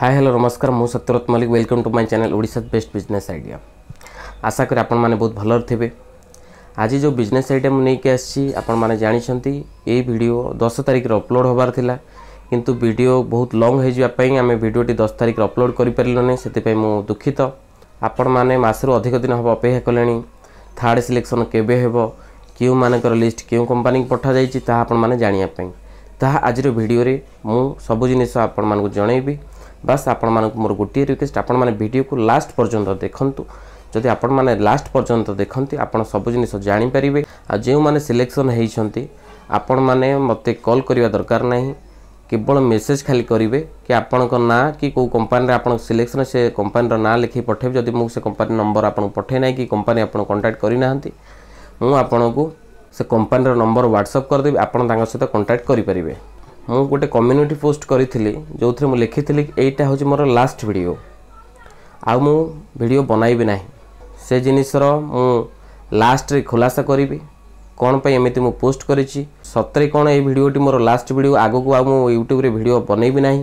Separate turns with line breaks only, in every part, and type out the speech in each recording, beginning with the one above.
हाय hello नमस्कार मु Satyarath Mallik welcome to my channel ओडा बेस्ट बिजनेस आइडिया आशा कर आपण मैंने बहुत भलर थे आज जो बिजनेस आइडिया मुझे आसी आपण मैंने जानते ये भिडियो दस तारिखर अपलोड हबार थिला किंतु भिडियो बहुत लंग होगापी आम दस तारिख अपलोड करें से दुखित आपण मैंने मसरू अधिक दिन हम अपेक्षा कले थार्ड सिलेक्शन केव क्यों मानकर लिस्ट क्यों कंपानी पठा जाइए ताहा जानापी ताहा आज भिडियो मु सब जिन आपण मैं जनइबी ବାସ୍ ଆପଣମାନଙ୍କୁ ମୋର ଗୋଟିଏ ରିକ୍ୱେଷ୍ଟ ଆପଣମାନେ ଭିଡ଼ିଓକୁ ଲାଷ୍ଟ ପର୍ଯ୍ୟନ୍ତ ଦେଖନ୍ତୁ ଯଦି ଆପଣମାନେ ଲାଷ୍ଟ ପର୍ଯ୍ୟନ୍ତ ଦେଖନ୍ତି ଆପଣ ସବୁ ଜିନିଷ ଜାଣିପାରିବେ ଆଉ ଯେଉଁମାନେ ସିଲେକ୍ସନ୍ ହୋଇଛନ୍ତି ଆପଣମାନେ ମୋତେ କଲ୍ କରିବା ଦରକାର ନାହିଁ କେବଳ ମେସେଜ୍ ଖାଲି କରିବେ କି ଆପଣଙ୍କ ନାଁ କି କେଉଁ କମ୍ପାନୀରେ ଆପଣଙ୍କ ସିଲେକ୍ସନ୍ ସେ କମ୍ପାନୀର ନାଁ ଲେଖିକି ପଠାଇବେ ଯଦି ମୁଁ ସେ କମ୍ପାନୀ ନମ୍ବର ଆପଣଙ୍କୁ ପଠାଇ ନାହିଁ କି କମ୍ପାନୀ ଆପଣ କଣ୍ଟାକ୍ଟ କରିନାହାନ୍ତି ମୁଁ ଆପଣଙ୍କୁ ସେ କମ୍ପାନୀର ନମ୍ବର ହ୍ୱାଟ୍ସଅପ୍ କରିଦେବି ଆପଣ ତାଙ୍କ ସହିତ କଣ୍ଟାକ୍ଟ କରିପାରିବେ ମୁଁ ଗୋଟେ କମ୍ୟୁନିଟି ପୋଷ୍ଟ କରିଥିଲି ଯେଉଁଥିରେ ମୁଁ ଲେଖିଥିଲି ଏଇଟା ହେଉଛି ମୋର ଲାଷ୍ଟ ଭିଡ଼ିଓ ଆଉ ମୁଁ ଭିଡ଼ିଓ ବନାଇବି ନାହିଁ ସେ ଜିନିଷର ମୁଁ ଲାଷ୍ଟରେ ଖୁଲାସା କରିବି କ'ଣ ପାଇଁ ଏମିତି ମୁଁ ପୋଷ୍ଟ କରିଛି ସତରେ କ'ଣ ଏଇ ଭିଡ଼ିଓଟି ମୋର ଲାଷ୍ଟ ଭିଡ଼ିଓ ଆଗକୁ ଆଉ ମୁଁ ୟୁଟ୍ୟୁବରେ ଭିଡ଼ିଓ ବନେଇବି ନାହିଁ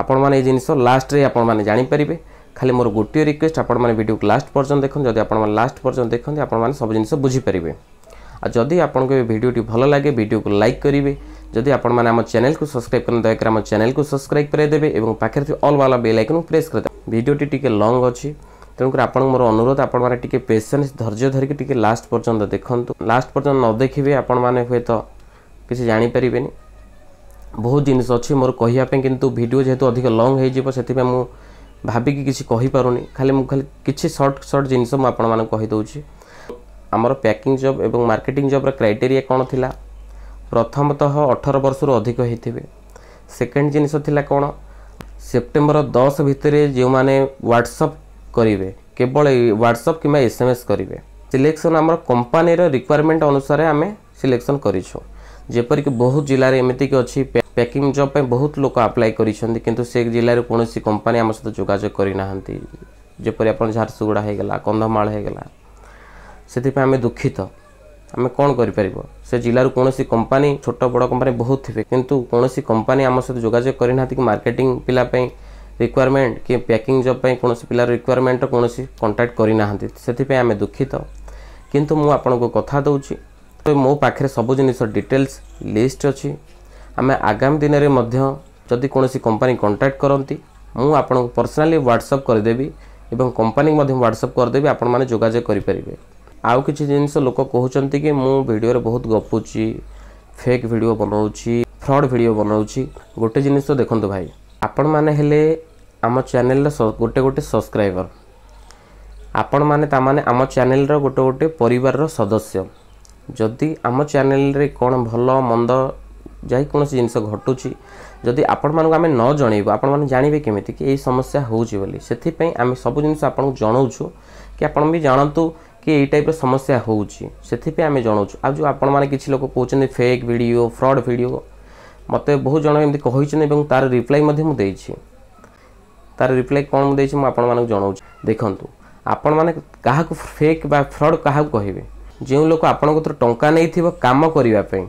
ଆପଣମାନେ ଏଇ ଜିନିଷ ଲାଷ୍ଟରେ ଆପଣମାନେ ଜାଣିପାରିବେ ଖାଲି ମୋର ଗୋଟିଏ ରିକ୍ୱେଷ୍ଟ ଆପଣମାନେ ଭିଡ଼ିଓକୁ ଲାଷ୍ଟ ପର୍ଯ୍ୟନ୍ତ ଦେଖନ୍ତୁ ଯଦି ଆପଣମାନେ ଲାଷ୍ଟ ପର୍ଯ୍ୟନ୍ତ ଦେଖନ୍ତି ଆପଣମାନେ ସବୁ ଜିନିଷ ବୁଝିପାରିବେ ଆଉ ଯଦି ଆପଣଙ୍କୁ ଏ ଭିଡ଼ିଓଟି ଭଲ ଲାଗେ ଭିଡ଼ିଓକୁ ଲାଇକ୍ କରିବେ ଯଦି ଆପଣମାନେ ଆମ ଚ୍ୟାନେଲକୁ ସବସ୍କ୍ରାଇବ୍ କରନ୍ତି ଦୟାକରି ଆମ ଚ୍ୟାନେଲକୁ ସବସ୍କ୍ରାଇବ୍ କରାଇଦେବେ ଏବଂ ପାଖରେ ଥିବା ଅଲ୍ ବାଲା ବେଲ୍ ଆଇକନ୍କୁ ପ୍ରେସ୍ କରିଦେବେ ଭିଡ଼ିଓଟି ଟିକେ ଲଙ୍ଗ୍ ଅଛି ତେଣୁକରି ଆପଣଙ୍କୁ ମୋର ଅନୁରୋଧ ଆପଣମାନେ ଟିକେ ପେସେନ୍ସ ଧୈର୍ଯ୍ୟ ଧରିକି ଟିକେ ଲାଷ୍ଟ ପର୍ଯ୍ୟନ୍ତ ଦେଖନ୍ତୁ ଲାଷ୍ଟ ପର୍ଯ୍ୟନ୍ତ ନ ଦେଖିବେ ଆପଣମାନେ ହୁଏତ କିଛି ଜାଣିପାରିବେନି ବହୁତ ଜିନିଷ ଅଛି ମୋର କହିବା ପାଇଁ କିନ୍ତୁ ଭିଡ଼ିଓ ଯେହେତୁ ଅଧିକ ଲଙ୍ଗ୍ ହୋଇଯିବ ସେଥିପାଇଁ ମୁଁ ଭାବିକି କିଛି କହିପାରୁନି ଖାଲି ମୁଁ ଖାଲି କିଛି ସର୍ଟ ସର୍ଟ ଜିନିଷ ମୁଁ ଆପଣମାନଙ୍କୁ କହିଦେଉଛି ଆମର ପ୍ୟାକିଂ ଜବ୍ ଏବଂ ମାର୍କେଟିଂ ଜବ୍ର କ୍ରାଇଟେରିଆ କ'ଣ ଥିଲା ପ୍ରଥମତଃ ଅଠର ବର୍ଷରୁ ଅଧିକ ହେଇଥିବେ ସେକେଣ୍ଡ ଜିନିଷ ଥିଲା କ'ଣ ସେପ୍ଟେମ୍ବର ଦଶ ଭିତରେ ଯେଉଁମାନେ ହ୍ୱାଟ୍ସଅପ୍ କରିବେ କେବଳ ହ୍ୱାଟ୍ସଅପ୍ କିମ୍ବା ଏସ୍ ଏମ୍ ଏସ୍ କରିବେ ସିଲେକ୍ସନ୍ ଆମର କମ୍ପାନୀର ରିକ୍ୱାରମେଣ୍ଟ ଅନୁସାରେ ଆମେ ସିଲେକ୍ସନ୍ କରିଛୁ ଯେପରିକି ବହୁତ ଜିଲ୍ଲାରେ ଏମିତିକି ଅଛି ପ୍ୟାକିଂ ଜବ୍ ପାଇଁ ବହୁତ ଲୋକ ଆପ୍ଲାଏ କରିଛନ୍ତି କିନ୍ତୁ ସେ ଜିଲ୍ଲାରୁ କୌଣସି କମ୍ପାନୀ ଆମ ସହିତ ଯୋଗାଯୋଗ କରିନାହାନ୍ତି ଯେପରି ଆପଣ ଝାରସୁଗୁଡ଼ା ହୋଇଗଲା କନ୍ଧମାଳ ହୋଇଗଲା ସେଥିପାଇଁ ଆମେ ଦୁଃଖିତ ଆମେ କ'ଣ କରିପାରିବ ସେ ଜିଲ୍ଲାରୁ କୌଣସି କମ୍ପାନୀ ଛୋଟ ବଡ଼ କମ୍ପାନୀ ବହୁତ ଥିବେ କିନ୍ତୁ କୌଣସି କମ୍ପାନୀ ଆମ ସହିତ ଯୋଗାଯୋଗ କରିନାହାନ୍ତି କି ମାର୍କେଟିଂ ପିଲା ପାଇଁ ରିକ୍ୱାରମେଣ୍ଟ କି ପ୍ୟାକିଂ ଜବ୍ ପାଇଁ କୌଣସି ପିଲାର ରିକ୍ୱାରମେଣ୍ଟର କୌଣସି କଣ୍ଟାକ୍ଟ କରିନାହାନ୍ତି ସେଥିପାଇଁ ଆମେ ଦୁଃଖିତ କିନ୍ତୁ ମୁଁ ଆପଣଙ୍କୁ କଥା ଦେଉଛି ମୋ ପାଖରେ ସବୁ ଜିନିଷ ଡିଟେଲ୍ସ ଲିଷ୍ଟ ଅଛି ଆମେ ଆଗାମୀ ଦିନରେ ମଧ୍ୟ ଯଦି କୌଣସି କମ୍ପାନୀ କଣ୍ଟାକ୍ଟ କରନ୍ତି ମୁଁ ଆପଣଙ୍କୁ ପର୍ସନାଲି ହ୍ୱାଟ୍ସଅପ୍ କରିଦେବି ଏବଂ କମ୍ପାନୀକୁ ମଧ୍ୟ ହ୍ୱାଟ୍ସଅପ୍ କରିଦେବି ଆପଣମାନେ ଯୋଗାଯୋଗ କରିପାରିବେ ଆଉ କିଛି ଜିନିଷ ଲୋକ କହୁଛନ୍ତି କି ମୁଁ ଭିଡ଼ିଓରେ ବହୁତ ଗପୁଛି ଫେକ୍ ଭିଡ଼ିଓ ବନାଉଛି ଫ୍ରଡ଼୍ ଭିଡ଼ିଓ ବନାଉଛି ଗୋଟେ ଜିନିଷ ଦେଖନ୍ତୁ ଭାଇ ଆପଣମାନେ ହେଲେ ଆମ ଚ୍ୟାନେଲର ଗୋଟେ ଗୋଟେ ସବସ୍କ୍ରାଇବର ଆପଣମାନେ ତାମାନେ ଆମ ଚ୍ୟାନେଲର ଗୋଟେ ଗୋଟେ ପରିବାରର ସଦସ୍ୟ ଯଦି ଆମ ଚ୍ୟାନେଲରେ କ'ଣ ଭଲ ମନ୍ଦ ଯାଇ କୌଣସି ଜିନିଷ ଘଟୁଛି ଯଦି ଆପଣମାନଙ୍କୁ ଆମେ ନ ଜଣେଇବୁ ଆପଣମାନେ ଜାଣିବେ କେମିତି କି ଏଇ ସମସ୍ୟା ହେଉଛି ବୋଲି ସେଥିପାଇଁ ଆମେ ସବୁ ଜିନିଷ ଆପଣଙ୍କୁ ଜଣାଉଛୁ କି ଆପଣ ବି ଜାଣନ୍ତୁ କି ଏଇ ଟାଇପ୍ର ସମସ୍ୟା ହେଉଛି ସେଥିପାଇଁ ଆମେ ଜଣାଉଛୁ ଆଉ ଯେଉଁ ଆପଣମାନେ କିଛି ଲୋକ କହୁଛନ୍ତି ଫେକ୍ ଭିଡ଼ିଓ ଫ୍ରଡ଼୍ ଭିଡ଼ିଓ ମୋତେ ବହୁତ ଜଣ ଏମିତି କହିଛନ୍ତି ଏବଂ ତା'ର ରିପ୍ଲାଏ ମଧ୍ୟ ମୁଁ ଦେଇଛି ତା'ର ରିପ୍ଲାଏ କ'ଣ ମୁଁ ଦେଇଛି ମୁଁ ଆପଣମାନଙ୍କୁ ଜଣାଉଛି ଦେଖନ୍ତୁ ଆପଣମାନେ କାହାକୁ ଫେକ୍ ବା ଫ୍ରଡ଼୍ କାହାକୁ କହିବେ ଯେଉଁ ଲୋକ ଆପଣଙ୍କ ଥ୍ରୁ ଟଙ୍କା ନେଇଥିବ କାମ କରିବା ପାଇଁ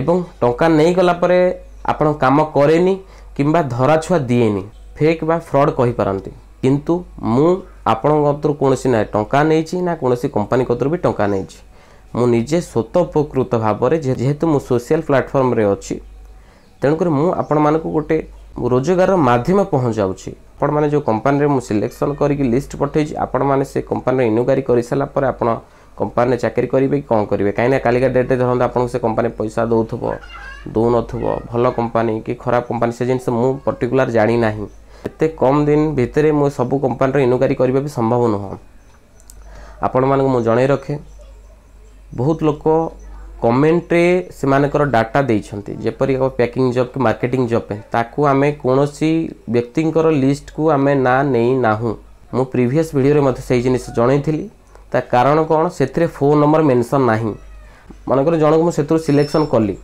ଏବଂ ଟଙ୍କା ନେଇଗଲା ପରେ ଆପଣ କାମ କରେନି କିମ୍ବା ଧରାଛୁଆ ଦିଏନି ଫେକ୍ ବା ଫ୍ରଡ଼୍ କହିପାରନ୍ତି କିନ୍ତୁ ମୁଁ ଆପଣଙ୍କ କତରୁ କୌଣସି ନା ଟଙ୍କା ନେଇଛି ନା କୌଣସି କମ୍ପାନୀ କତରୁ ବି ଟଙ୍କା ନେଇଛି ମୁଁ ନିଜେ ସ୍ୱତଃପକୃତ ଭାବରେ ଯେହେତୁ ମୁଁ ସୋସିଆଲ ପ୍ଲାଟଫର୍ମରେ ଅଛି ତେଣୁକରି ମୁଁ ଆପଣମାନଙ୍କୁ ଗୋଟେ ରୋଜଗାରର ମାଧ୍ୟମ ପହଞ୍ଚାଉଛି ଆପଣମାନେ ଯେଉଁ କମ୍ପାନୀରେ ମୁଁ ସିଲେକ୍ସନ୍ କରିକି ଲିଷ୍ଟ ପଠାଇଛି ଆପଣମାନେ ସେ କମ୍ପାନୀରେ ଇନକ୍ୱାରି କରିସାରିଲା ପରେ ଆପଣ କମ୍ପାନୀରେ ଚାକିରି କରିବେ କି କ'ଣ କରିବେ କାହିଁକିନା କାଲିକା ଡେଟ୍ରେ ଧରନ୍ତୁ ଆପଣଙ୍କୁ ସେ କମ୍ପାନୀ ପଇସା ଦେଉଥିବ ଦେଉନଥିବ ଭଲ କମ୍ପାନୀ କି ଖରାପ କମ୍ପାନୀ ସେ ଜିନିଷ ମୁଁ ପର୍ଟିକୁଲାର ଜାଣିନାହିଁ ଏତେ କମ୍ ଦିନ ଭିତରେ ମୁଁ ସବୁ କମ୍ପାନୀର ଇନକ୍ୱାରି କରିବା ବି ସମ୍ଭବ ନୁହଁ ଆପଣମାନଙ୍କୁ ମୁଁ ଜଣାଇ ରଖେ ବହୁତ ଲୋକ କମେଣ୍ଟରେ ସେମାନଙ୍କର ଡାଟା ଦେଇଛନ୍ତି ଯେପରି ଆମ ପ୍ୟାକିଂ ଜବ୍ କି ମାର୍କେଟିଂ ଜବ୍ ପାଇଁ ତାକୁ ଆମେ କୌଣସି ବ୍ୟକ୍ତିଙ୍କର ଲିଷ୍ଟକୁ ଆମେ ନା ନେଇନାହୁଁ ମୁଁ ପ୍ରିଭିୟସ୍ ଭିଡ଼ିଓରେ ମଧ୍ୟ ସେଇ ଜିନିଷ ଜଣାଇଥିଲି ତା କାରଣ କ'ଣ ସେଥିରେ ଫୋନ୍ ନମ୍ବର ମେନସନ୍ ନାହିଁ ମନେକର ଜଣକୁ ମୁଁ ସେଥିରୁ ସିଲେକ୍ସନ୍ କଲି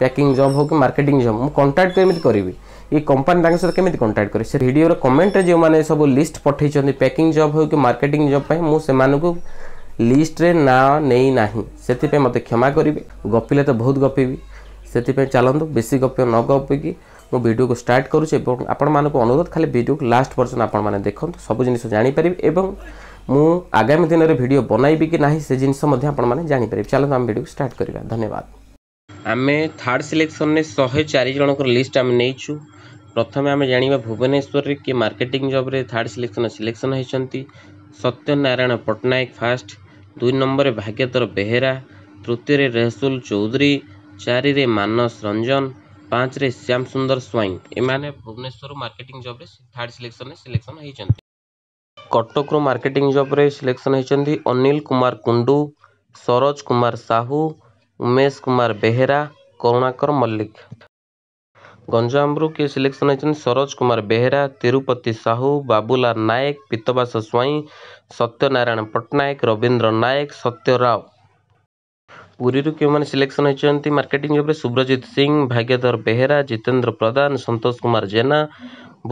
ପ୍ୟାକିଂ ଜବ୍ ହେଉ କି ମାର୍କେଟିଂ ଜବ୍ ମୁଁ କଣ୍ଟାକ୍ଟ କେମିତି କରିବି ये कंपनी तक सहित कमी कंटाक्ट करेंगे भिडर कमेन्ट्रे जो मैंने सब लिस्ट पठे पैकिंग जब हो कि मार्केटिंग जब मुझे में ना नहीं ना से मत क्षमा करेंगे गपिले तो बहुत गपेबी से चलत बेस गप न गपी मुझे भिड को स्टार्ट करुँ अनुरोध खाली भिड को लास्ट पर्सन आपने देखते सब जिन जापरिवे और आगामी दिन में भिड बन कि ना से जिनस जापर चलते आम भिड को स्टार्ट करवा धन्यवाद आम थार्ड सिलेक्शन में शहे चारिज लिस्ट आम नहीं ପ୍ରଥମେ ଆମେ ଜାଣିବା ଭୁବନେଶ୍ୱରରେ କିଏ ମାର୍କେଟିଂ ଜବ୍ରେ ଥାର୍ଡ଼ ସିଲେକ୍ସନ୍ ସିଲେକ୍ସନ୍ ହୋଇଛନ୍ତି ସତ୍ୟନାରାୟଣ ପଟ୍ଟନାୟକ ଫାଷ୍ଟ ଦୁଇ ନମ୍ବରରେ ଭାଗ୍ୟଧର ବେହେରା ତୃତୀୟରେ ରେହସୁଲ ଚୌଧୁରୀ ଚାରିରେ ମାନସ ରଞ୍ଜନ ପାଞ୍ଚରେ ଶ୍ୟାମ ସୁନ୍ଦର ସ୍ୱାଇଁ ଏମାନେ ଭୁବନେଶ୍ୱରରୁ ମାର୍କେଟିଂ ଜବ୍ରେ ଥାର୍ଡ଼ ସିଲେକ୍ସନ୍ରେ ସିଲେକ୍ସନ୍ ହୋଇଛନ୍ତି କଟକରୁ ମାର୍କେଟିଂ ଜବ୍ରେ ସିଲେକ୍ସନ୍ ହୋଇଛନ୍ତି ଅନିଲ କୁମାର କୁଣ୍ଡୁ ସରୋଜ କୁମାର ସାହୁ ଉମେଶ କୁମାର ବେହେରା କରୁଣାକର ମଲ୍ଲିକ गंजामु किए सिलेक्शन होती सरोज कुमार बेहरा तिरुपति साहू बाबूला नायक पीतवास स्वईं सत्यनारायण पट्टनायक रवींद्र नायक सत्य राव पूरी रू क्यों सिलेक्शन होती मार्केटिंग जब सुब्रजित सिंह भाग्यधर बेहरा जितेन्द्र प्रधान सतोष कुमार जेना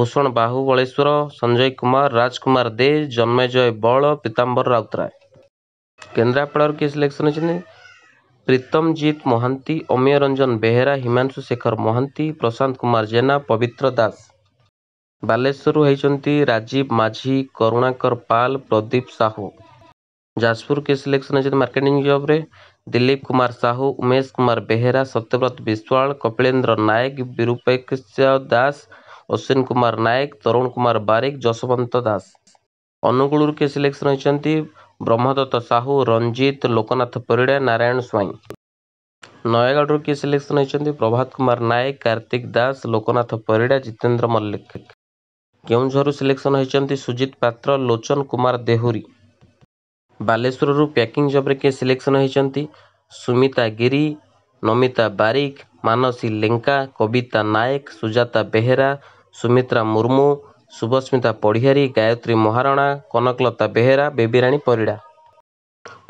भूषण बाहू बलेश्वर संजय कुमार राजकुमार दे जन्मेजय बल पीतांबर राउतराय केन्द्रापड़ किए सिलेक्शन होती ପ୍ରୀତମଜିତ ମହାନ୍ତି ଅମୀୟ ରଞ୍ଜନ ବେହେରା ହିମାଂଶୁ ଶେଖର ମହାନ୍ତି ପ୍ରଶାନ୍ତ କୁମାର ଜେନା ପବିତ୍ର ଦାସ ବାଲେଶ୍ୱରରୁ ହେଇଛନ୍ତି ରାଜୀବ ମାଝି କରୁଣାକର ପାଲ ପ୍ରଦୀପ ସାହୁ ଯାଜପୁର କିଏ ସିଲେକ୍ସନ୍ ହେଇଛନ୍ତି ମାର୍କେଟିଂ ଜବ୍ରେ ଦିଲ୍ଲୀପ କୁମାର ସାହୁ ଉମେଶ କୁମାର ବେହେରା ସତ୍ୟବ୍ରତ ବିଶ୍ୱାଳ କପିଳେନ୍ଦ୍ର ନାୟକ ବିରୁପେକ୍ଷ ଦାସ ଅଶ୍ୱିନ କୁମାର ନାୟକ ତରୁଣ କୁମାର ବାରିକ ଯଶବନ୍ତ ଦାସ ଅନୁଗୁଳରୁ କିଏ ସିଲେକ୍ସନ୍ ହେଇଛନ୍ତି ବ୍ରହ୍ମଦତ୍ତ ସାହୁ ରଞ୍ଜିତ ଲୋକନାଥ ପରିଡ଼ା ନାରାୟଣ ସ୍ୱାଇଁ ନୟାଗଡ଼ରୁ କିଏ ସିଲେକ୍ସନ୍ ହେଇଛନ୍ତି ପ୍ରଭାତ କୁମାର ନାୟକ କାର୍ତ୍ତିକ ଦାସ ଲୋକନାଥ ପରିଡ଼ା ଜିତେନ୍ଦ୍ର ମଲ୍ଲିକ କେଉଁଝରରୁ ସିଲେକ୍ସନ୍ ହେଇଛନ୍ତି ସୁଜିତ ପାତ୍ର ଲୋଚନ କୁମାର ଦେହୁରୀ ବାଲେଶ୍ୱରରୁ ପ୍ୟାକିଂ ଜବ୍ରେ କିଏ ସିଲେକ୍ସନ୍ ହେଇଛନ୍ତି ସୁମିତା ଗିରି ନମିତା ବାରିକ ମାନସୀ ଲେଙ୍କା କବିତା ନାୟକ ସୁଜାତା ବେହେରା ସୁମିତ୍ରା ମୁର୍ମୁ ଶୁଭସ୍ମିତା ପଢ଼ିହାରୀ ଗାୟତ୍ରୀ ମହାରଣା କନକଲତା ବେହେରା ବେବିରାଣୀ ପରିଡ଼ା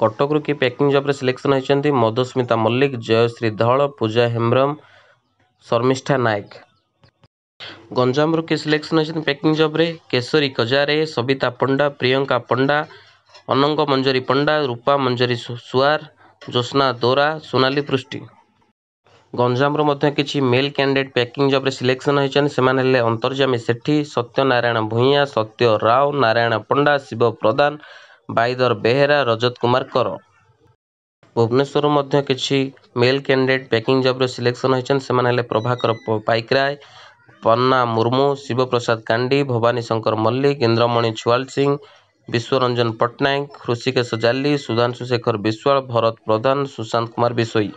କଟକରୁ କିଏ ପ୍ୟାକିଂ ଜବ୍ରେ ସିଲେକ୍ସନ୍ ହୋଇଛନ୍ତି ମଧୁସ୍ମିତା ମଲ୍ଲିକ ଜୟଶ୍ରୀ ଧଳ ପୂଜା ହେମ୍ରମ ଶର୍ମିଷ୍ଠା ନାୟକ ଗଞ୍ଜାମରୁ କିଏ ସିଲେକ୍ସନ୍ ହୋଇଛନ୍ତି ପ୍ୟାକିଂ ଜବ୍ରେ କେଶରୀ କଜାରେ ସବିତା ପଣ୍ଡା ପ୍ରିୟଙ୍କା ପଣ୍ଡା ଅନଙ୍ଗ ମଞ୍ଜରୀ ପଣ୍ଡା ରୂପା ମଞ୍ଜରୀ ସୁଆର ଜ୍ୟୋତ୍ସ୍ନା ଦୋରା ସୋନାଲି ପୃଷ୍ଟି ଗଞ୍ଜାମରୁ ମଧ୍ୟ କିଛି ମେଲ୍ କ୍ୟାଣ୍ଡିଡ଼େଟ୍ ପ୍ୟାକିଂ ଜବ୍ରେ ସିଲେକ୍ସନ୍ ହୋଇଛନ୍ତି ସେମାନେ ହେଲେ ଅନ୍ତର୍ଯ୍ୟାମୀ ସେଠୀ ସତ୍ୟନାରାୟଣ ଭୂୟାଁ ସତ୍ୟ ରାଓ ନାରାୟଣ ପଣ୍ଡା ଶିବ ପ୍ରଧାନ ବାଇଦର ବେହେରା ରଜତ କୁମାର କର ଭୁବନେଶ୍ୱରରୁ ମଧ୍ୟ କିଛି ମେଲ୍ କ୍ୟାଣ୍ଡିଡ଼େଟ୍ ପ୍ୟାକିଂ ଜବ୍ରେ ସିଲେକ୍ସନ୍ ହୋଇଛନ୍ତି ସେମାନେ ହେଲେ ପ୍ରଭାକର ପାଇକରାୟ ପନ୍ନା ମୁର୍ମୁ ଶିବପ୍ରସାଦ କାଣ୍ଡି ଭବାନୀ ଶଙ୍କର ମଲ୍ଲିକ ଇନ୍ଦ୍ରମଣି ଛୁଆଲ ସିଂ ବିଶ୍ୱରଞ୍ଜନ ପଟ୍ଟନାୟକ ହୃଷିକେଶ ଜାଲି ସୁଧାଂଶୁ ଶେଖର ବିଶ୍ୱାଳ ଭରତ ପ୍ରଧାନ ସୁଶାନ୍ତ କୁମାର ବିଶୋଇ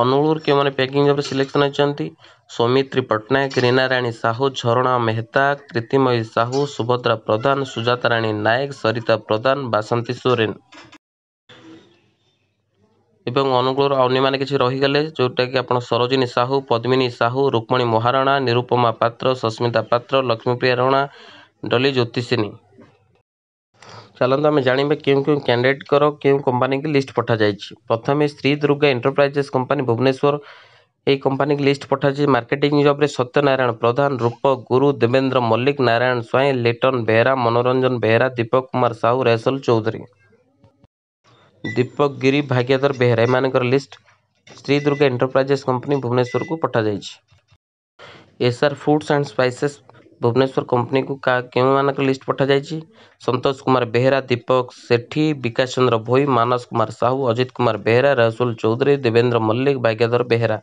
ଅନୁଗୁଳରୁ କେଉଁମାନେ ପ୍ୟାକିଂ ଭାବରେ ସିଲେକ୍ସନ୍ ହୋଇଛନ୍ତି ସୌମିତ୍ରୀ ପଟ୍ଟନାୟକ ରୀନାରାଣୀ ସାହୁ ଝରଣା ମେହେତା ପ୍ରୀତିମୟୀ ସାହୁ ସୁଭଦ୍ରା ପ୍ରଧାନ ସୁଜାତା ରାଣୀ ନାୟକ ସରିତା ପ୍ରଧାନ ବାସନ୍ତୀ ସୋରେନ ଏବଂ ଅନୁଗୁଳର ଅନ୍ୟମାନେ କିଛି ରହିଗଲେ ଯେଉଁଟାକି ଆପଣ ସରୋଜିନୀ ସାହୁ ପଦ୍ମିନୀ ସାହୁ ରୁକ୍ମଣୀ ମହାରଣା ନିରୁପମା ପାତ୍ର ସସ୍ମିତା ପାତ୍ର ଲକ୍ଷ୍ମୀପ୍ରିୟା ରଣା ଡଲି ଜ୍ୟୋତିଷିନୀ चलो आम जानवे क्यों क्यों कैंडिडेटर क्यों कंपानी की लिस्ट पठा जा प्रथम श्री दुर्गा एंटरप्राइजेस कंपनी भुवनेश्वर यही कंपानी की लिस्ट जाए मार्केटिंग जब्रे सत्यनारायण प्रधान रूप गुरु देवेंद्र मल्लिक नारायण स्वयं लेटन बेहरा मनोरंजन बेहरा दीपक कुमार साहू रेसल चौधरी दीपक गिरी भाग्यधर बेहरा मानकर list Shri Durga enterprises company Bhubaneswar को पठा SR foods and spices Bhubaneswar କମ୍ପାନୀକୁ କେଉଁମାନଙ୍କ ଲିଷ୍ଟ ପଠାଯାଇଛି ସନ୍ତୋଷ କୁମାର ବେହେରା ଦୀପକ ସେଠୀ ବିକାଶ ଚନ୍ଦ୍ର ଭୋଇ ମାନସ କୁମାର ସାହୁ ଅଜିତ କୁମାର ବେହେରା ରସୁଲ ଚୌଧୁରୀ ଦେବେନ୍ଦ୍ର ମଲ୍ଲିକ ଭାଗ୍ୟଧର ବେହେରା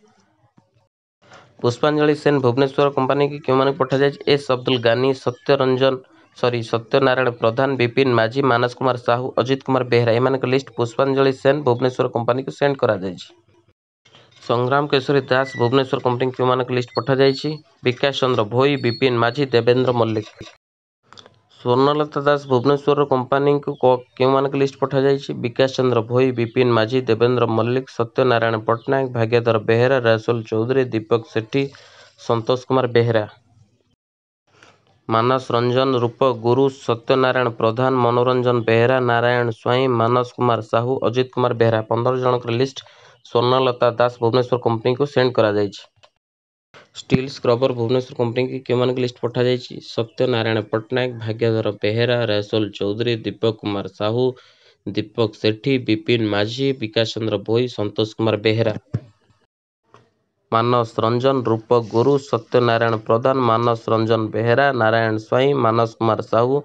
ପୁଷ୍ପାଞ୍ଜଳି ସେନ ଭୁବନେଶ୍ୱର କମ୍ପାନୀକୁ କେଉଁମାନଙ୍କୁ ପଠାଯାଇଛି ଏସ୍ ଅବଦୁଲ ଗାନୀ ସତ୍ୟରଞ୍ଜନ ସରି ସତ୍ୟନାରାୟଣ ପ୍ରଧାନ ବିପିନ ମାଝୀ ମାନସ କୁମାର ସାହୁ ଅଜିତ କୁମାର ବେହେରା ଏମାନଙ୍କ ଲିଷ୍ଟ ପୁଷ୍ପାଞ୍ଜଳି ସେନ ଭୁବନେଶ୍ୱର କମ୍ପାନୀକୁ ସେଣ୍ଡ କରାଯାଇଛି ସଂଗ୍ରାମ କେଶରୀ ଦାସ ଭୁବନେଶ୍ୱର କମ୍ପାନୀ କ୍ୟୁମାନଙ୍କ ଲିଷ୍ଟ ପଠାଯାଇଛି ବିକାଶ ଚନ୍ଦ୍ର ଭୋଇ ବିପିନ ମାଝୀ ଦେବେନ୍ଦ୍ର ମଲ୍ଲିକ ସ୍ୱର୍ଣ୍ଣଲତା ଦାସ ଭୁବନେଶ୍ୱରର କମ୍ପାନୀଙ୍କୁ କେଉଁମାନଙ୍କ ଲିଷ୍ଟ ପଠାଯାଇଛି ବିକାଶ ଚନ୍ଦ୍ର ଭୋଇ ବିପିନ ମାଝୀ ଦେବେନ୍ଦ୍ର ମଲ୍ଲିକ ସତ୍ୟନାରାୟଣ ପଟ୍ଟନାୟକ ଭାଗ୍ୟଧର ବେହେରା ରାସୁଲ ଚୌଧୁରୀ ଦୀପକ ସେଠୀ ସନ୍ତୋଷ କୁମାର ବେହେରା ମାନସ ରଞ୍ଜନ ରୂପ ଗୁରୁ ସତ୍ୟନାରାୟଣ ପ୍ରଧାନ ମନୋରଞ୍ଜନ ବେହେରା ନାରାୟଣ ସ୍ୱାଇଁ ମାନସ କୁମାର ସାହୁ ଅଜିତ କୁମାର ବେହେରା ପନ୍ଦର ଜଣଙ୍କର ଲିଷ୍ଟ ସ୍ୱର୍ଣ୍ଣଲତା ଦାସ ଭୁବନେଶ୍ୱର କମ୍ପାନୀକୁ ସେଣ୍ଡ କରାଯାଇଛି ଷ୍ଟିଲ୍ ସ୍କ୍ରବର ଭୁବନେଶ୍ୱର କମ୍ପାନୀକୁ କେଉଁମାନଙ୍କୁ ଲିଷ୍ଟ ପଠାଯାଇଛି ସତ୍ୟନାରାୟଣ ପଟ୍ଟନାୟକ ଭାଗ୍ୟଧର ବେହେରା ରେସଲ ଚୌଧୁରୀ ଦୀପକ କୁମାର ସାହୁ ଦୀପକ ସେଠୀ ବିପିନ ମାଝୀ ବିକାଶ ଚନ୍ଦ୍ର ଭୋଇ ସନ୍ତୋଷ କୁମାର ବେହେରା ମାନସ ରଞ୍ଜନ ରୂପ ଗୁରୁ ସତ୍ୟନାରାୟଣ ପ୍ରଧାନ ମାନସ ରଞ୍ଜନ ବେହେରା ନାରାୟଣ ସ୍ୱାଇଁ ମାନସ କୁମାର ସାହୁ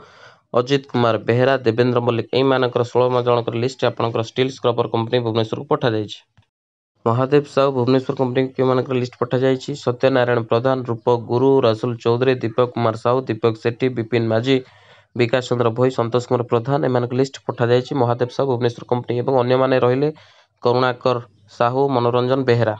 ଅଜିତ କୁମାର ବେହେରା ଦେବେନ୍ଦ୍ର ମଲ୍ଲିକ ଏହିମାନଙ୍କର ଷୋହଳ ଜଣଙ୍କର ଲିଷ୍ଟ ଆପଣଙ୍କର ଷ୍ଟିଲ୍ ସ୍କ୍ରବର କମ୍ପାନୀ ଭୁବନେଶ୍ୱରକୁ ପଠାଯାଇଛି ମହାଦେବ ସାହୁ ଭୁବନେଶ୍ୱର କମ୍ପାନୀ କମିଟିମାନଙ୍କ ଲିଷ୍ଟ ପଠାଯାଇଛି ସତ୍ୟନାରାୟଣ ପ୍ରଧାନ ରୂପ ଗୁରୁ ରସୁଲ ଚୌଧୁରୀ ଦୀପକ କୁମାର ସାହୁ ଦୀପକ ସେଠୀ ବିପିନ ମାଝୀ ବିକାଶ ଚନ୍ଦ୍ର ଭୋଇ ସନ୍ତୋଷ କୁମାର ପ୍ରଧାନ ଏମାନଙ୍କ ଲିଷ୍ଟ ପଠାଯାଇଛି ମହାଦେବ ସାହୁ ଭୁବନେଶ୍ୱର କମ୍ପାନୀ ଏବଂ ଅନ୍ୟମାନେ ରହିଲେ କରୁଣାକର ସାହୁ ମନୋରଞ୍ଜନ ବେହେରା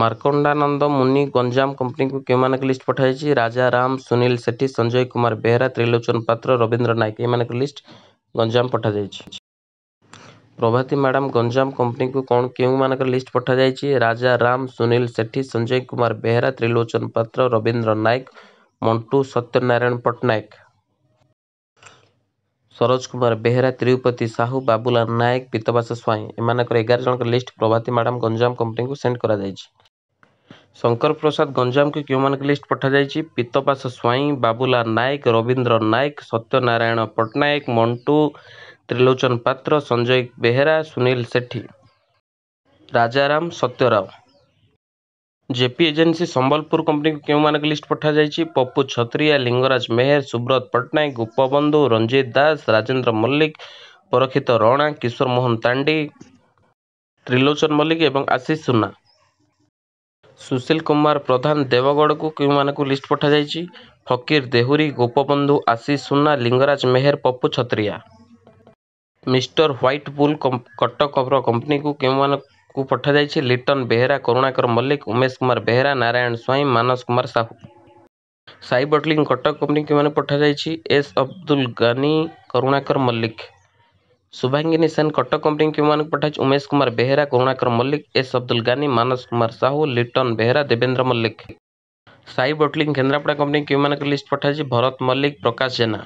ମାର୍କଣ୍ଡାନନ୍ଦ ମୁନି ଗଞ୍ଜାମ କମ୍ପାନୀକୁ କେଉଁମାନଙ୍କ ଲିଷ୍ଟ ପଠାଯାଇଛି ରାଜା ରାମ ସୁନୀଲ ସେଠୀ ସଞ୍ଜୟ କୁମାର ବେହେରା ତ୍ରିଲୋଚନ ପାତ୍ର ରବୀନ୍ଦ୍ର ନାୟକ ଏମାନଙ୍କ ଲିଷ୍ଟ ଗଞ୍ଜାମ ପଠାଯାଇଛି प्रभाती मैडम गंजाम कंपनी को कौन क्यों मानकर लिस्ट पठा जा राजा राम सुनील सेठी संजय कुमार बेहरा त्रिलोचन पत्र रवींद्र नायक मंटू सत्यनारायण पट्टनायक सरोज कुमार बेहरा तिरुपति साहू बाबूलाल नायक पीतवास स्वाई एम एगार जन list Prabhati madam Ganjam company को सेंड कर शंकर प्रसाद गंजाम को क्यों मान लिस्ट पठा जा पीतवास स्वाई बाबूलाल नायक रवींद्र नायक सत्यनारायण पट्टनायक मंटू ତ୍ରିଲୋଚନ ପାତ୍ର ସଞ୍ଜୟ ବେହେରା ସୁନୀଲ ସେଠୀ ରାଜାରାମ ସତ୍ୟରାଓ ଜେପି ଏଜେନ୍ସି ସମ୍ବଲପୁର କମ୍ପାନୀକୁ କେଉଁମାନଙ୍କ ଲିଷ୍ଟ ପଠାଯାଇଛି ପପୁ ଛତ୍ରିଆ ଲିଙ୍ଗରାଜ ମେହେର ସୁବ୍ରତ ପଟ୍ଟନାୟକ ଗୋପବନ୍ଧୁ ରଞ୍ଜିତ ଦାସ ରାଜେନ୍ଦ୍ର ମଲ୍ଲିକ ପରକ୍ଷିତ ରଣା କିଶୋର ମୋହନ ତାଣ୍ଡି ତ୍ରିଲୋଚନ ମଲ୍ଲିକ ଏବଂ ଆଶିଷ ସୁନା ସୁଶୀଲ କୁମାର ପ୍ରଧାନ ଦେବଗଡ଼କୁ କେଉଁମାନଙ୍କୁ ଲିଷ୍ଟ ପଠାଯାଇଛି ଫକୀର ଦେହୁରୀ ଗୋପବନ୍ଧୁ ଆଶିଷ ସୁନା ଲିଙ୍ଗରାଜ ମେହେର ପପୁ ଛତ୍ରିଆ ମିଷ୍ଟର ହ୍ୱାଇଟବୁଲ୍ କଟକର କମ୍ପାନୀକୁ କେଉଁମାନଙ୍କୁ ପଠାଯାଇଛି ଲିଟନ ବେହେରା କରୁଣାକର ମଲ୍ଲିକ ଉମେଶ କୁମାର ବେହେରା ନାରାୟଣ ସ୍ୱାଇଁ ମାନସ କୁମାର ସାହୁ ସାଇ ବଟଲିଂ କଟକ କମ୍ପାନୀ କେଉଁମାନେ ପଠାଯାଇଛି ଏସ୍ ଅବଦୁଲ ଗାନି କରୁଣାକର ମଲ୍ଲିକ ଶୁଭାଙ୍ଗିନୀ ସେନ୍ କଟକ କମ୍ପାନୀ କେଉଁମାନଙ୍କୁ ପଠାଯାଇଛି Umesh Kumar Behera Karunakar Mallik S Abdul Gani Manas Kumar Sahu Liton Behera Debendra Mallick Sai bottling Kendrapara company କେଉଁମାନଙ୍କ ଲିଷ୍ଟ ପଠାଯାଇଛି ଭରତ ମଲ୍ଲିକ ପ୍ରକାଶ ଜେନା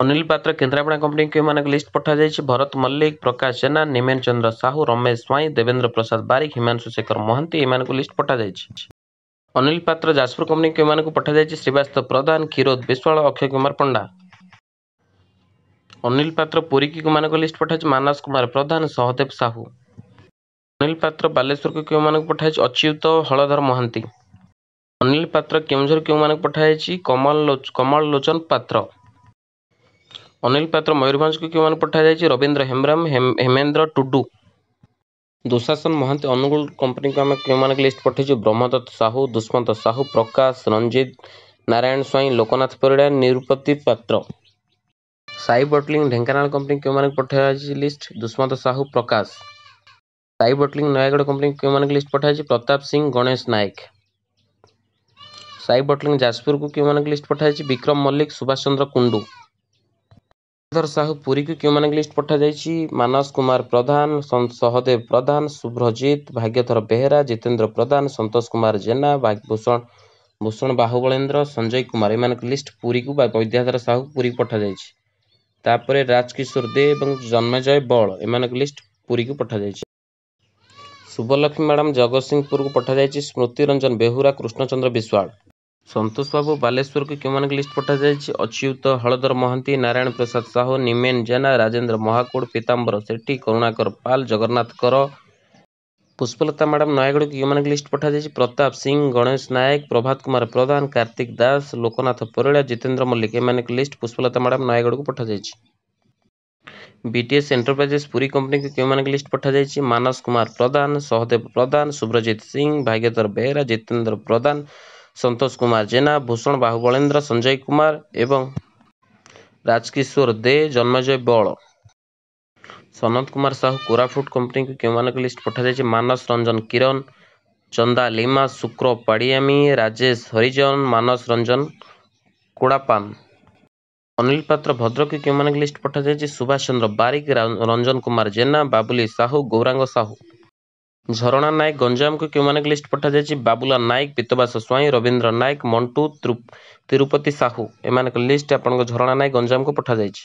अनिल पात्र केन्द्रापड़ा कंपनी के मानक लिस्ट पठा जा भरत मल्लिक प्रकाश जेना निमेन चंद्र साहू रमेश स्वाई देवेंद्र प्रसाद बारिक हिमांशु शेखर महांती को लिस्ट पठा जा अनिल पात्र जाजपुर कंपनी के मानक पठा जा श्रीवास्तव प्रधान क्षीरोद विश्वाल अक्षय कुमार पंडा अनिल पात्र पुरी की मानक लिस्ट पठा मानस कुमार प्रधान सहदेव साहू अनिल पात्र बालेश्वर को क्यों मानक पठाई अच्युत हलधर महांती अनिल पात्र केवंझर क्यों मानक पठाई कमल लो कमल लोचन पात्र अनिल पात्र मयूरभ को क्यों मान पठा जाए रवींद्र हेम्राम हेमेन्द्र टुडु दुशासन महांती अनुगुल कंपनी को आम क्यों मान लिस्ट पठाई ब्रह्मदत्त साहू दुष्मत साहू प्रकाश रंजित नारायण स्वाई लोकनाथ पीड़ा निरुपति पात्र साई बटलिंग ढेकाना कंपनी क्यों मान पठा list Dushmanta Sahu Prakash Sai bottling Nayagarh company क्यों मान लिस्ट पठाई प्रताप सिंह गणेश नायक साई बटलिंग जाजपुर को क्यों मान लिस्ट पठाई विक्रम मल्लिक सुभाष चंद्र कुंडू ଧର ସାହୁ ପୁରୀକୁ କେଉଁମାନଙ୍କ ଲିଷ୍ଟ ପଠାଯାଇଛି ମାନସ କୁମାର ପ୍ରଧାନ ସହଦେବ ପ୍ରଧାନ ଶୁଭ୍ରଜିତ ଭାଗ୍ୟଧର ବେହେରା ଜିତେନ୍ଦ୍ର ପ୍ରଧାନ ସନ୍ତୋଷ କୁମାର ଜେନା ଭୂଷଣ ଭୂଷଣ ବାହୁବଳେନ୍ଦ୍ର ସଞ୍ଜୟ କୁମାର ଏମାନଙ୍କ ଲିଷ୍ଟ ପୁରୀକୁ ବା ବୈଦ୍ୟାଧର ସାହୁ ପୁରୀକୁ ପଠାଯାଇଛି ତାପରେ ରାଜକିଶୋର ଦେ ଏବଂ ଜନ୍ମଜୟ ବଳ ଏମାନଙ୍କ ଲିଷ୍ଟ ପୁରୀକୁ ପଠାଯାଇଛି ଶୁଭଲକ୍ଷ୍ମୀ ମ୍ୟାଡ଼ାମ ଜଗତସିଂହପୁରକୁ ପଠାଯାଇଛି ସ୍ମୃତିରଞ୍ଜନ ବେହୁରା କୃଷ୍ଣଚନ୍ଦ୍ର ବିଶ୍ୱାଳ ସନ୍ତୋଷ ବାବୁ ବାଲେଶ୍ୱରକୁ କେଉଁମାନଙ୍କ ଲିଷ୍ଟ ପଠାଯାଇଛି ଅଚ୍ୟୁତ ହଳଧର ମହାନ୍ତି ନାରାୟଣ ପ୍ରସାଦ ସାହୁ ନିମେନ ଜେନା ରାଜେନ୍ଦ୍ର ମହାକୁଡ ପୀତାମ୍ବର ସେଠୀ କରୁଣାକର ପାଲ ଜଗନ୍ନାଥ କର ପୁଷ୍ପଲତା ମ୍ୟାଡ଼ାମ ନୟାଗଡ଼କୁ କେଉଁମାନଙ୍କ ଲିଷ୍ଟ ପଠାଯାଇଛି ପ୍ରତାପ ସିଂ ଗଣେଶ ନାୟକ ପ୍ରଭାତ କୁମାର ପ୍ରଧାନ କାର୍ତ୍ତିକ ଦାସ ଲୋକନାଥ ପରିଡ଼ା ଜିତେନ୍ଦ୍ର ମଲ୍ଲିକ ଏମାନଙ୍କ ଲିଷ୍ଟ ପୁଷ୍ପଲତା ମ୍ୟାଡ଼ାମ ନୟାଗଡ଼କୁ ପଠାଯାଇଛି ବିଟିଏସ୍ ଏଣ୍ଟରପ୍ରାଇଜେସ୍ ପୁରୀ କମ୍ପାନୀକୁ କେଉଁମାନଙ୍କ ଲିଷ୍ଟ ପଠାଯାଇଛି ମାନସ କୁମାର ପ୍ରଧାନ ସହଦେବ ପ୍ରଧାନ ସୁବ୍ରଜିତ ସିଂ ଭାଗ୍ୟଧର ବେହେରା ଜିତେନ୍ଦ୍ର ପ୍ରଧାନ ସନ୍ତୋଷ କୁମାର ଜେନା ଭୂଷଣ ବାହୁ ବଳେନ୍ଦ୍ର ସଞ୍ଜୟ କୁମାର ଏବଂ ରାଜକିଶୋର ଦେ ଜନ୍ମେଜୟ ବଳ ସନତ କୁମାର ସାହୁ କୋରାପୁଟ କମ୍ପାନୀକୁ କେଉଁମାନଙ୍କ ଲିଷ୍ଟ ପଠାଯାଇଛି ମାନସ ରଞ୍ଜନ କିରଣ ଚନ୍ଦା ଲିମା ଶୁକ୍ର ପାଡ଼ିଆମୀ ରାଜେଶ ହରିଜନ ମାନସ ରଞ୍ଜନ କୋଡ଼ାପାନ ଅନିଲ ପାତ୍ର ଭଦ୍ରକକୁ କେଉଁମାନଙ୍କ ଲିଷ୍ଟ ପଠାଯାଇଛି ସୁଭାଷ ଚନ୍ଦ୍ର ବାରିକ ରଞ୍ଜନ କୁମାର ଜେନା ବାବୁଲି ସାହୁ ଗୌରାଙ୍ଗ ସାହୁ ଝରଣା ନାୟକ ଗଞ୍ଜାମକୁ କେଉଁମାନଙ୍କ ଲିଷ୍ଟ ପଠାଯାଇଛି ବାବୁଲାଲ ନାୟକ ବିତବାସ ସ୍ୱାଇଁ ରବୀନ୍ଦ୍ର ନାୟକ ମଣ୍ଟୁ ତିରୁପତି ସାହୁ ଏମାନଙ୍କ ଲିଷ୍ଟ ଆପଣଙ୍କ ଝରଣା ନାୟକ ଗଞ୍ଜାମକୁ ପଠାଯାଇଛି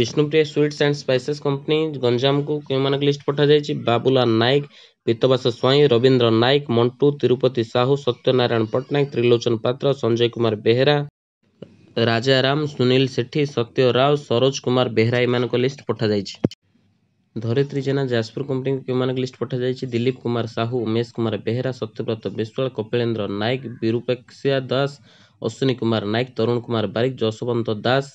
Bishnupriya sweets and spices company ଗଞ୍ଜାମକୁ କେଉଁମାନଙ୍କ ଲିଷ୍ଟ ପଠାଯାଇଛି ବାବୁଲାଲ ନାୟକ ବିତବାସ ସ୍ୱାଇଁ ରବୀନ୍ଦ୍ର ନାୟକ ମଣ୍ଟୁ ତିରୁପତି ସାହୁ ସତ୍ୟନାରାୟଣ ପଟ୍ଟନାୟକ ତ୍ରିଲୋଚନ ପାତ୍ର ସଞ୍ଜୟ କୁମାର ବେହେରା ରାଜାରାମ ସୁନୀଲ ସେଠୀ ସତ୍ୟ ରାଓ ସରୋଜ କୁମାର ବେହେରା ଏମାନଙ୍କ ଲିଷ୍ଟ ପଠାଯାଇଛି ଧରିତ୍ରୀ ଜେନା ଯାଜପୁର କମ୍ପାନୀକୁ କେମାନଙ୍କ ଲିଷ୍ଟ ପଠାଯାଇଛି ଦିଲ୍ଲୀପ କୁମାର ସାହୁ ଉମେଶ କୁମାର ବେହେରା ସତ୍ୟବ୍ରତ ବିଶ୍ୱାଳ କପିଳେନ୍ଦ୍ର ନାୟକ ବିରୁପାକ୍ଷ୍ୟା ଦାସ ଅଶ୍ୱିନୀ କୁମାର ନାୟକ ତରୁଣ କୁମାର ବାରିକ ଯଶୋବନ୍ତ ଦାସ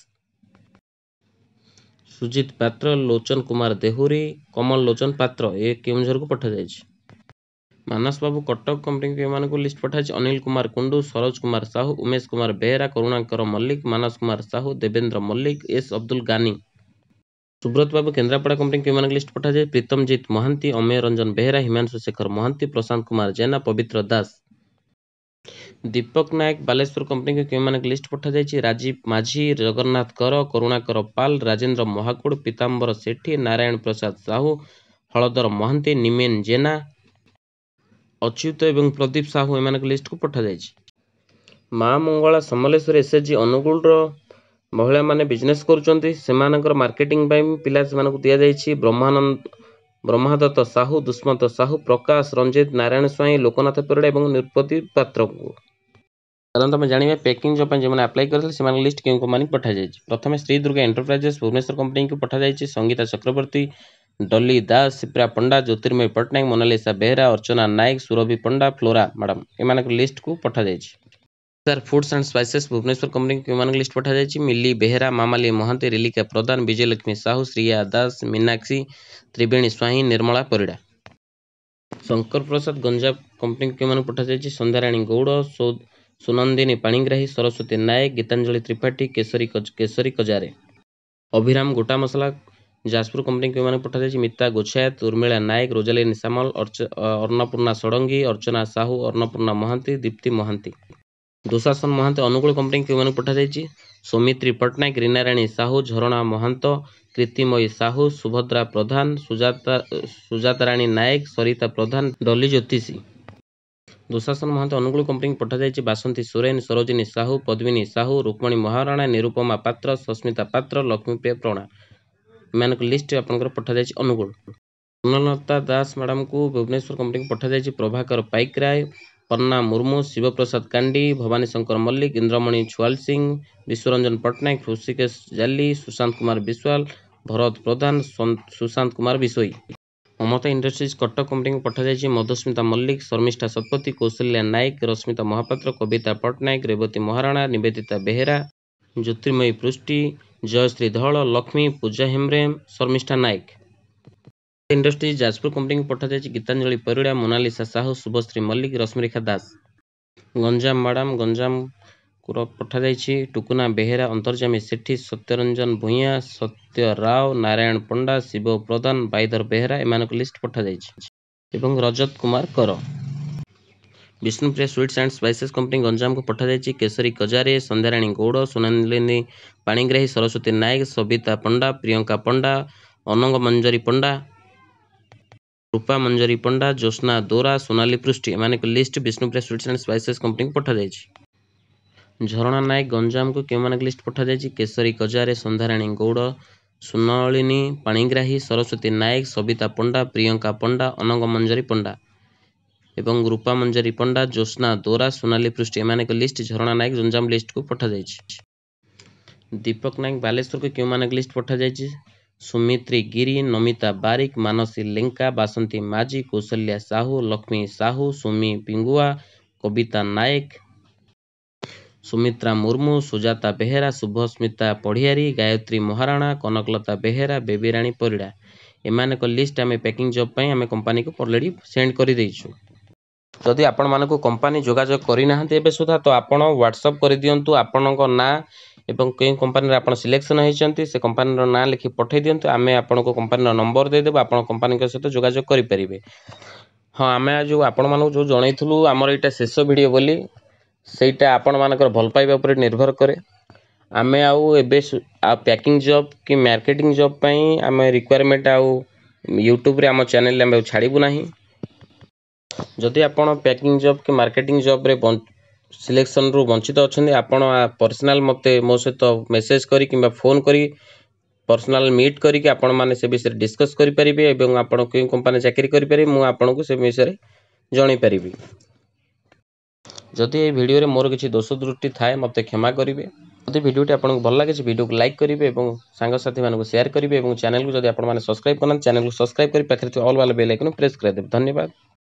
ସୁଜିତ ପାତ୍ର ଲୋଚନ କୁମାର ଦେହୁରୀ କମଲ ଲୋଚନ ପାତ୍ର ଏ କେଉଁଝରକୁ ପଠାଯାଇଛି ମାନସ ବାବୁ କଟକ କମ୍ପାନୀକୁ ଏମାନଙ୍କୁ ଲିଷ୍ଟ ପଠାଇଛି ଅନିଲ କୁମାର କୁଣ୍ଡୁ ସରୋଜ କୁମାର ସାହୁ ଉମେଶ କୁମାର ବେହେରା କରୁଣାକର ମଲ୍ଲିକ ମାନସ କୁମାର ସାହୁ ଦେବେନ୍ଦ୍ର ମଲ୍ଲିକ ଏସ୍ ଅବଦୁଲ ଗାନି સુબ્રતબાબુ કેન્દ્રાપડા કંપની વિમાનક લિસ્ટ પઠાશે પ્રીતમજીત મહાંતી અમેય રંજન બેહરા હિમાંશુ શેખર મહાંતી પ્રશાંત કુમાર જૈના પવિત્ર દાસ ଦୀପକ ନାୟକ ବାଲେଶ୍ୱର କମ୍ପାନୀକୁ କେଉଁମାନଙ୍କ ଲିଷ୍ଟ ପଠାଯାଇଛି ରାଜୀବ ମାଝି ଜଗନ୍ନାଥ କର କରୁଣାକର ପାଲ ରାଜେନ୍ଦ୍ର ମହାକୁଡ଼ ପୀତାମ୍ବର ସେଠୀ ନାରାୟଣ ପ୍ରସାଦ ସାହୁ ହଳଧର ମହାନ୍ତି ନିମେନ ଜେନା ଅଚ୍ୟୁତ ଏବଂ ପ୍ରଦୀପ ସାହୁ ଏମାନଙ୍କ ଲିଷ୍ଟକୁ ପଠାଯାଇଛି ମା ମଙ୍ଗଳା ସମଲେଶ୍ୱରୀ ଏସ୍ଏଚ୍ଜି ଅନୁଗୁଳର મહોળે માને બિઝનેસ કરું છંતિ સિમાનંગર માર્કેટિંગ ભાઈ મે પિલાસ માનકુ દિયા જાઈ છી બ્રહ્માનંદ બ્રહ્માદત સાહૂ દુષ્મંત સાહૂ પ્રકાશ રંજીત નારાયણ સ્વાઈ લોકનાથ પિરાડે એબંગ નિરપતિ પાત્રકુ કારણ તમે જાણી મે પેકિંગ જો પંજે મેને એપ્લાય કરત સિમાનંગર લિસ્ટ કીંકુ માની પઠા જાઈ છી પ્રથમે શ્રી દુર્ગા એન્ટરપ્રાઇઝસ પૂર્ણેશ્વર કંપની કી પઠા જાઈ છી સંગીતા ચક્રવર્તી ડૉલી દાસ પ્રભા પંડા જ્યોતિર્મે પટના મોનાલિસા બેરા અરચના નાયક સુરોબી પંડા ફ્લોરા મેડમ એ માને કી લિસ્ટ કુ પઠા જાઈ છી SR foods and spices Bhubaneswar company के मानक लिस्ट पठा जाए मिली बेहरा मामाली महांती रिलिका प्रधान विजय लक्ष्मी साहू श्रिया दास मीनाक्षी त्रिवेणी स्वाई निर्मला परिडा शंकर प्रसाद गंजा कंपनी के मान पठा जाए संध्याराणी गौड़ सुनंदिनी पाणीग्राही सरस्वती नायक गीतांजलि त्रिपाठी केशरी केशरी कजारे अभिराम गोटा मसला जाजपुर कंपनी के मान पठा जाए मिता गोछायत उर्मिला नायक रोजाली निशामल अर्णपूर्णा षडंगी अर्चना साहू अर्णपूर्णा महांती दीप्ति महांती ଦୁଶାସନ ମହାନ୍ତ ଅନୁଗୁଳ କମ୍ପାନୀକୁ ଏମାନଙ୍କୁ ପଠାଯାଇଛି ସୌମିତ୍ରୀ ପଟ୍ଟନାୟକ ରୀନାରାଣୀ ସାହୁ ଝରଣା ମହାନ୍ତ କୀର୍ତ୍ତିମୟୀ ସାହୁ ସୁଭଦ୍ରା ପ୍ରଧାନ ସୁଜାତା ସୁଜାତାରାଣୀ ନାୟକ ସରିତା ପ୍ରଧାନ ଡଲି ଜ୍ୟୋତିଷୀ ଦୁଶାସନ ମହାନ୍ତ ଅନୁଗୁଳ କମ୍ପାନୀକୁ ପଠାଯାଇଛି ବାସନ୍ତୀ ସୁରେନ ସରୋଜିନୀ ସାହୁ ପଦ୍ମିନୀ ସାହୁ ରୁକ୍ମଣୀ ମହାରଣା ନିରୁପମା ପାତ୍ର ସସ୍ମିତା ପାତ୍ର ଲକ୍ଷ୍ମୀପ୍ରିୟା ପ୍ରଣା ଏମାନଙ୍କ ଲିଷ୍ଟ ଆପଣଙ୍କର ପଠାଯାଇଛି ଅନୁଗୁଳ ସ୍ୱର୍ଣ୍ଣଲତା ଦାସ ମ୍ୟାଡ଼ାମକୁ ଭୁବନେଶ୍ୱର କମ୍ପାନୀକୁ ପଠାଯାଇଛି ପ୍ରଭାକର ପାଇକରାୟ पर्ना मुर्मु शिवप्रसाद कांडी, भवानी शङ्कर मल्लिक इन्द्रमणि छुवाल सिंह विश्वरञ्जन पट्टनायक ऋषिकेश जाली सुशान्त कुमार विश्वाल भरत प्रधान सुशान्त कुमार विशो ममता इन्डस्ज कटक कम्पनीको पठाइन्छ मधुस्मिता मल्लिक शर्मिष्ठा शतपथ कौशल्या नायक रश्मिता महापत्र कविता पट्टनायक रेवती महाराणा नवेदिता बेहेरा ज्योतिमयी पृष्ठी जयश्री धल लक्ष्मी पूजा हेम्रेम शर्मिष्ठा नायक ଇଣ୍ଡଷ୍ଟ୍ରିଜ୍ ଯାଜପୁର କମ୍ପାନୀକୁ ପଠାଯାଇଛି ଗୀତାଞ୍ଜଳି ପରିଡ଼ା ମୋନାଲିସା ସାହୁ ଶୁଭଶ୍ରୀ ମଲ୍ଲିକ ରଶ୍ମିରେଖା ଦାସ ଗଞ୍ଜାମ ମାଡ଼ାମ ଗଞ୍ଜାମକୁ ପଠାଯାଇଛି ଟୁକୁନା ବେହେରା ଅନ୍ତର୍ଜାମୀ ସେଠୀ ସତ୍ୟରଞ୍ଜନ ଭୂୟାଁ ସତ୍ୟ ରାଓ ନାରାୟଣ ପଣ୍ଡା ଶିବ ପ୍ରଧାନ ବାଇଦର ବେହେରା ଏମାନଙ୍କ ଲିଷ୍ଟ ପଠାଯାଇଛି ଏବଂ Rajat Kumar Kar Bishnupriya sweets and spices company ଗଞ୍ଜାମକୁ ପଠାଯାଇଛି କେଶରୀ କଜାରେ ସନ୍ଧ୍ୟାରାଣୀ ଗୌଡ଼ ସୁନାନ୍ଦିନୀ ପାଣିଗ୍ରାହୀ ସରସ୍ୱତୀ ନାୟକ ସବିତା ପଣ୍ଡା ପ୍ରିୟଙ୍କା ପଣ୍ଡା ଅନଙ୍ଗ ମଞ୍ଜରୀ ପଣ୍ଡା ରୂପା ମଞ୍ଜରୀ ପଣ୍ଡା ଜ୍ୟୋତ୍ସ୍ନା ଦୋରା ସୋନାଲି ପୃଷ୍ଟି ଏମାନଙ୍କ list Bishnupriya sweets and spices କମ୍ପାନୀକୁ ପଠାଯାଇଛି ଝରଣା ନାୟକ ଗଞ୍ଜାମକୁ କେଉଁମାନଙ୍କ ଲିଷ୍ଟ ପଠାଯାଇଛି କେଶରୀ କଜାରେ ସନ୍ଧ୍ୟାରାଣୀ ଗୌଡ଼ ସୁନଳିନୀ ପାଣିଗ୍ରାହୀ ସରସ୍ୱତୀ ନାୟକ ସବିତା ପଣ୍ଡା ପ୍ରିୟଙ୍କା ପଣ୍ଡା ଅନଙ୍ଗ ମଞ୍ଜରୀ ପଣ୍ଡା ଏବଂ ରୂପା ମଞ୍ଜରୀ ପଣ୍ଡା ଜ୍ୟୋତ୍ସ୍ନା ଦୋରା ସୋନାଲି ପୃଷ୍ଟି ଏମାନଙ୍କ ଲିଷ୍ଟ ଝରଣା ନାୟକ ଗଞ୍ଜାମ ଲିଷ୍ଟକୁ ପଠାଯାଇଛି ଦୀପକ ନାୟକ ବାଲେଶ୍ୱରକୁ କେଉଁମାନଙ୍କ ଲିଷ୍ଟ ପଠାଯାଇଛି ସୁମିତ୍ରୀ ଗିରି ନମିତା ବାରିକ ମାନସୀ ଲେଙ୍କା ବାସନ୍ତୀ ମାଝି କୌଶଲ୍ୟା ସାହୁ ଲକ୍ଷ୍ମୀ ସାହୁ ସୁମି ପିଙ୍ଗୁଆ କବିତା ନାୟକ ସୁମିତ୍ରା ମୁର୍ମୁ ସୁଜାତା ବେହେରା ଶୁଭସ୍ମିତା ପଢ଼ିଆରୀ ଗାୟତ୍ରୀ ମହାରାଣା କନକଲତା ବେହେରା ବେବିରାଣୀ ପରିଡ଼ା ଏମାନଙ୍କ ଲିଷ୍ଟ ଆମେ ପ୍ୟାକିଂ ଜବ୍ ପାଇଁ ଆମେ କମ୍ପାନୀକୁ ଅଲରେଡ଼ି ସେଣ୍ଡ କରିଦେଇଛୁ ଯଦି ଆପଣମାନଙ୍କୁ କମ୍ପାନୀ ଯୋଗାଯୋଗ କରିନାହାନ୍ତି ଏବେ ସୁଦ୍ଧା ତ ଆପଣ ହ୍ୱାଟ୍ସଆପ୍ କରିଦିଅନ୍ତୁ ଆପଣଙ୍କ ନାଁ এবং କେଉଁ କମ୍ପାନୀରେ ଆପଣ ସିଲେକ୍ସନ୍ ହୋଇଛନ୍ତି ସେ କମ୍ପାନୀର ନାଁ ଲେଖି ପଠାଇ ଦିଅନ୍ତୁ ଆମେ ଆପଣଙ୍କୁ କମ୍ପାନୀର ନମ୍ବର ଦେଇଦେବୁ ଆପଣ କମ୍ପାନୀଙ୍କ ସହିତ ଯୋଗାଯୋଗ କରିପାରିବେ ହଁ ଆମେ ଯେଉଁ ଆପଣମାନଙ୍କୁ ଯେଉଁ ଜଣାଇଥିଲୁ ଆମର ଏଇଟା ଶେଷ ଭିଡ଼ିଓ ବୋଲି ସେଇଟା ଆପଣମାନଙ୍କର ଭଲ ପାଇବା ଉପରେ ନିର୍ଭର କରେ ଆମେ ଆଉ ଏବେ ପ୍ୟାକିଂ ଜବ୍ କି ମାର୍କେଟିଂ ଜବ୍ ପାଇଁ ଆମେ ରିକ୍ୱାରମେଣ୍ଟ ଆଉ ୟୁଟ୍ୟୁବରେ ଆମ ଚ୍ୟାନେଲରେ ଆମେ ଛାଡ଼ିବୁ ନାହିଁ ଯଦି ଆପଣ ପ୍ୟାକିଂ ଜବ୍ କି ମାର୍କେଟିଂ ଜବ୍ରେ सिलेक्शन रु वंचित अच्छा आपण पर्सनाल मत मो सहित मेसेज कर फोन कर पर्सनाल मिट कर डिस्कस करें आप कंपानी चाकरी करेंगे मुझे विषय में जदि ये भिडियो मोर कि दोष दृष्टि थाए मत क्षमा करेंगे जब भिडियो आपको भल लगे भिडियो को लाइक करेंगे और सांगसाथी मानक सेयार करेंगे चैनल को जब आप सब्सक्राइब करना चैनल को सब्सक्राइब कर पाखे अल्वा बेल आइकन प्रेस करदे धन्यवाद